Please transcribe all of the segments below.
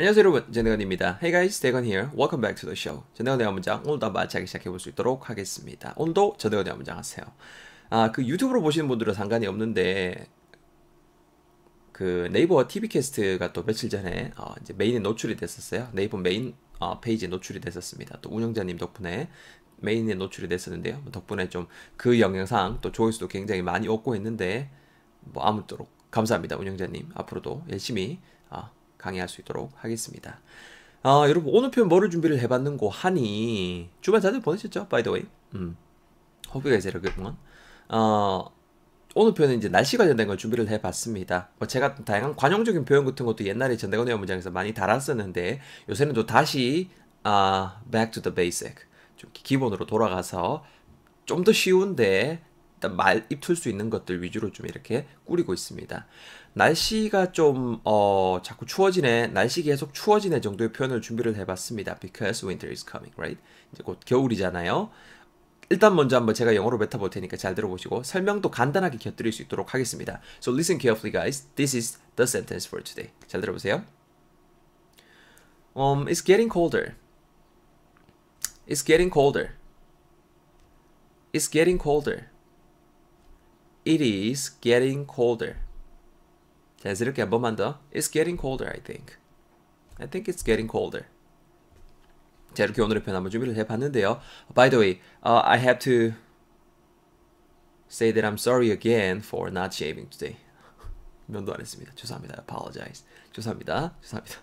안녕하세요 여러분 제네건입니다 Hey guys, 대건 here. Welcome back to the show. 제네건의 문장 오늘도 한번 알게 시작해볼 수 있도록 하겠습니다. 오늘도 제네건의 문장 하세요. 아, 그 유튜브로 보시는 분들은 상관이 없는데 그 네이버 TV 캐스트가 또 며칠 전에 어, 이제 메인에 노출이 됐었어요. 네이버 메인 어, 페이지에 노출이 됐었습니다. 또 운영자님 덕분에 메인에 노출이 됐었는데요. 뭐 덕분에 좀 그 영상 또 조회수도 굉장히 많이 얻고 했는데 뭐 아무쪼록 감사합니다 운영자님 앞으로도 열심히 어, 강의할 수 있도록 하겠습니다. 아, 여러분 오늘 표 뭐를 준비를 해봤는고 하니 주말 다들 보내셨죠? By the way, 음, 호비가 이제 이렇게 보면 어, 오늘 표은 이제 날씨가 전된 걸 준비를 해봤습니다. 뭐 제가 다양한 관용적인 표현 같은 것도 옛날에 전대건 회원 문장에서 많이 달았었는데 요새는 또 다시 아, back to the basic 좀 기본으로 돌아가서 좀 더 쉬운데 말 입힐 수 있는 것들 위주로 좀 이렇게 꾸리고 있습니다. 날씨가 좀 어, 자꾸 추워지네, 날씨 계속 추워지네 정도의 표현을 준비를 해봤습니다. Because winter is coming, right? 이제 곧 겨울이잖아요. 일단 먼저 한번 제가 영어로 뱉어볼 테니까 잘 들어보시고 설명도 간단하게 곁들일 수 있도록 하겠습니다. So listen carefully, guys. This is the sentence for today. 잘 들어보세요. Um, it's getting colder. It's getting colder. It's getting colder. It is getting colder. 자, 이렇게 한 번만 더. It's getting colder, I think. I think it's getting colder. 자, 이렇게 오늘의 표현 한번 준비를 해봤는데요. By the way, uh, I have to say that I'm sorry again for not shaving today. 면도 안 했습니다. 죄송합니다. Apologize. 죄송합니다. 죄송합니다.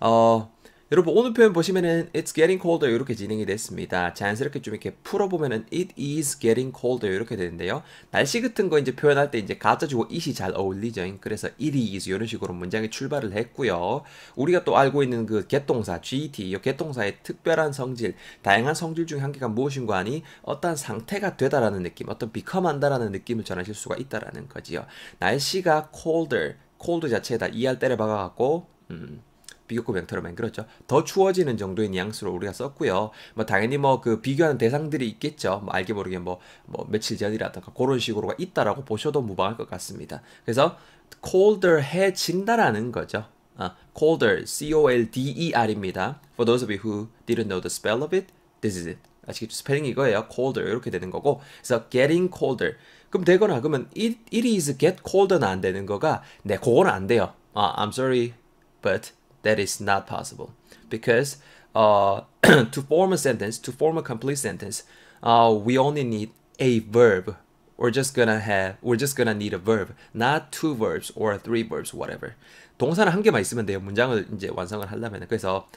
어... 여러분 오늘 표현 보시면은 It's getting colder 이렇게 진행이 됐습니다. 자연스럽게 좀 이렇게 풀어보면은 It is getting colder 이렇게 되는데요. 날씨 같은 거 이제 표현할 때 이제 가짜 주고 it이 잘 어울리죠. 그래서 it is 이런 식으로 문장이 출발을 했고요. 우리가 또 알고 있는 그개 e 동사 g t 이개 e 동사의 특별한 성질, 다양한 성질 중한 개가 무엇인고 하니 어떠한 상태가 되다라는 느낌, 어떤 become한다라는 느낌을 전하실 수가 있다라는 거지요. 날씨가 colder, cold 자체에다 이알 e 때를 박아갖고 음, 비교급 벡터로 만들었죠. 그렇죠. 더 추워지는 정도의 뉘앙스로 우리가 썼고요. 뭐 당연히 뭐 그 비교하는 대상들이 있겠죠. 뭐 알게 모르게 뭐, 뭐 며칠 전이라든가 그런 식으로가 있다라고 보셔도 무방할 것 같습니다. 그래서 colder 해진다라는 거죠. 아, colder, C-O-L-D-E-R입니다. For those of you who didn't know the spell of it, this is it. 아시겠죠? 스펠링이 거예요 colder 이렇게 되는 거고 그래서 getting colder 그럼 되거나 그러면 it, it is get colder는 안 되는 거가 네 그건 안 돼요. 아, I'm sorry but that is not possible because uh, to form a sentence, to form a complete sentence, uh, we only need a verb. We're just gonna have, we're just gonna need a verb, not two verbs or three verbs, whatever. 동사는 한 개만 있으면 돼요. 문장을 이제 완성을 하려면. 그래서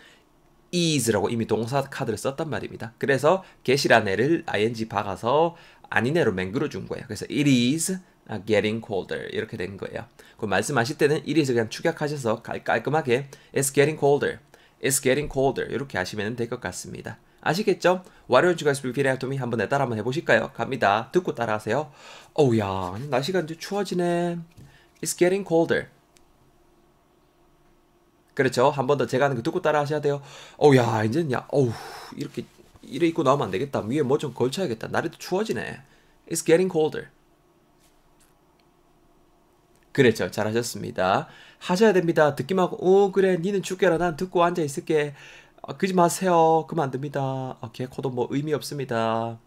is라고 이미 동사 카드를 썼단 말입니다. 그래서 get이라는 애를 ing 박아서 아닌 애로 맹글어 준 거예요. 그래서 it is 아, getting colder 이렇게 된 거예요. 그 말씀하실 때는 이에서 그냥 축약하셔서 깔끔하게 it's getting colder, it's getting colder 이렇게 하시면 될 것 같습니다. 아시겠죠? Why don't you guys feeling to me? 한번 따라 한번 해보실까요? 갑니다. 듣고 따라하세요. 오우야 oh, 날씨가 이제 추워지네. It's getting colder. 그렇죠. 한 번 더 제가 하는 거 듣고 따라 하셔야 돼요. 오우야 oh, 이제는 야, 오우 oh, 이렇게 이래 입고 나오면 안 되겠다. 위에 뭐 좀 걸쳐야겠다. 날이 추워지네. It's getting colder. 그랬죠. 잘하셨습니다. 하셔야 됩니다. 듣기만 하고 오 그래 니는 죽여라 난 듣고 앉아 있을게. 아, 그지 마세요. 그만 안 됩니다. 아, 개코도 뭐 의미 없습니다.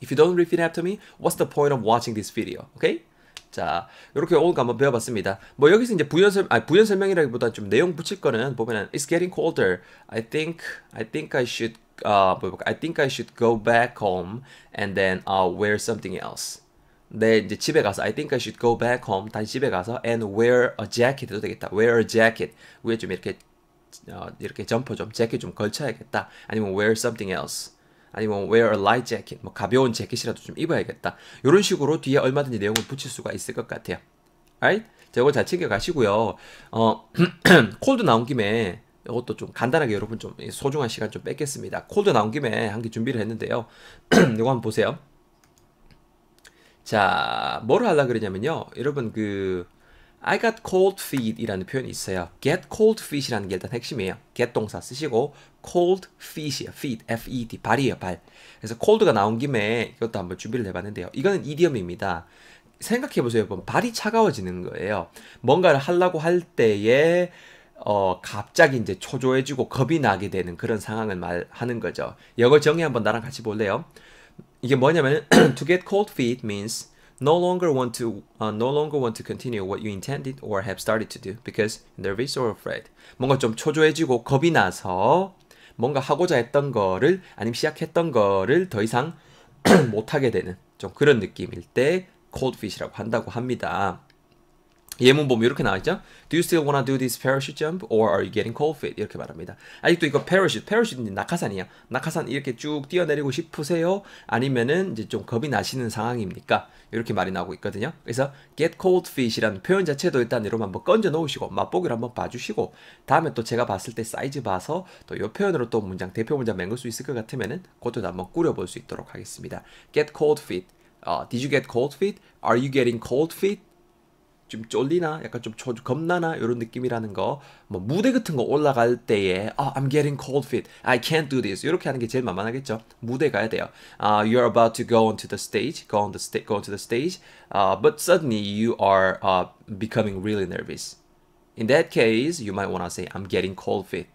If you don't repeat after me, what's the point of watching this video? Okay? 자, 이렇게 오늘 한번 배워봤습니다. 뭐 여기서 이제 부연 설 아니 부연 설명이라기보다 좀 내용 붙일 거는 보면은 it's getting colder. I think I think I should uh, I think I should go back home and then I'll wear something else. 내 이제 집에 가서 I think I should go back home 다시 집에 가서 and wear a jacket 해도 되겠다. wear a jacket 위에 좀 이렇게 어, 이렇게 점퍼 좀 재킷 좀 걸쳐야겠다. 아니면 wear something else. 아니면 wear a light jacket 뭐 가벼운 재킷이라도 좀 입어야겠다. 이런 식으로 뒤에 얼마든지 내용을 붙일 수가 있을 것 같아요. right? 자, 이걸잘 챙겨 가시고요. 어 콜드 나온 김에 이것도 좀 간단하게 여러분 좀 소중한 시간 좀 뺏겠습니다. 콜드 나온 김에 한 개 준비를 했는데요. 이거 한번 보세요. 자, 뭐를 하려 그러냐면요. 여러분 그 I got cold feet이라는 표현이 있어요. get cold feet이라는 게 일단 핵심이에요. get 동사 쓰시고 cold feet이에요. feet, F-E-T, 발이에요, 발. 그래서 cold가 나온 김에 이것도 한번 준비를 해봤는데요. 이거는 이디엄입니다. 생각해보세요, 여러분. 발이 차가워지는 거예요. 뭔가를 하려고 할 때에 어, 갑자기 이제 초조해지고 겁이 나게 되는 그런 상황을 말하는 거죠. 이걸 정의 한번 나랑 같이 볼래요? 이게 뭐냐면 to get cold feet means no longer want to uh, no longer want to continue what you intended or have started to do because nervous or afraid. 뭔가 좀 초조해지고 겁이 나서 뭔가 하고자 했던 거를 아니면 시작했던 거를 더 이상 못 하게 되는 좀 그런 느낌일 때 cold feet이라고 한다고 합니다. 예문 보면 이렇게 나와 있죠. Do you still wanna do this parachute jump or are you getting cold feet? 이렇게 말합니다. 아직도 이거 parachute, parachute는 낙하산이야. 낙하산 이렇게 쭉 뛰어내리고 싶으세요? 아니면은 이제 좀 겁이 나시는 상황입니까? 이렇게 말이 나오고 있거든요. 그래서 get cold feet이라는 표현 자체도 일단 이러면 한번 건져 놓으시고 맛보기를 한번 봐주시고 다음에 또 제가 봤을 때 사이즈 봐서 또 이 표현으로 또 문장 대표 문장 맹글 수 있을 것 같으면은 그것도 한번 꾸려볼 수 있도록 하겠습니다. get cold feet. Uh, did you get cold feet? Are you getting cold feet? 좀 쫄리나 약간 좀 겁나나 이런 느낌이라는 거뭐 무대 같은 거 올라갈 때에 oh, I'm getting cold feet I can't do this 이렇게 하는 게 제일 만만하겠죠 무대 가야 돼요 uh, You're about to go onto the stage go on the stage go onto the stage uh, but suddenly you are uh, becoming really nervous In that case you might want to say I'm getting cold feet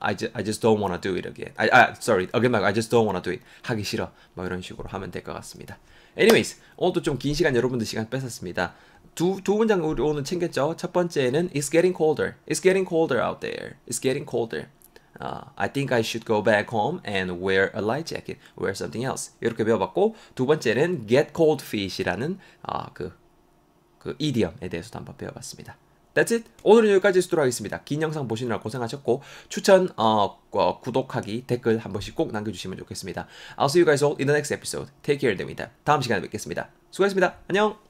I just I just don't w a n n a do it again. I, I sorry again 말 I just don't w a n n a do it. 하기 싫어. 막 이런 식으로 하면 될 것 같습니다. Anyways 오늘도 좀 긴 시간 여러분들 시간 뺏었습니다. 두, 두 문장 우리 오늘 챙겼죠? 첫 번째는 It's getting colder. It's getting colder out there. It's getting colder. Uh, I think I should go back home and wear a light jacket. Wear something else. 이렇게 배워봤고 두 번째는 get cold f i s h 이라는 uh, 그, 그 이디엄에 대해서도 한번 배워봤습니다. That's it. 오늘은 여기까지 해도록 하겠습니다. 긴 영상 보시느라 고생하셨고 추천, 어, 어, 구독하기, 댓글 한 번씩 꼭 남겨주시면 좋겠습니다. I'll see you guys all in the next episode. Take care 됩니다. 다음 시간에 뵙겠습니다. 수고하셨습니다. 안녕!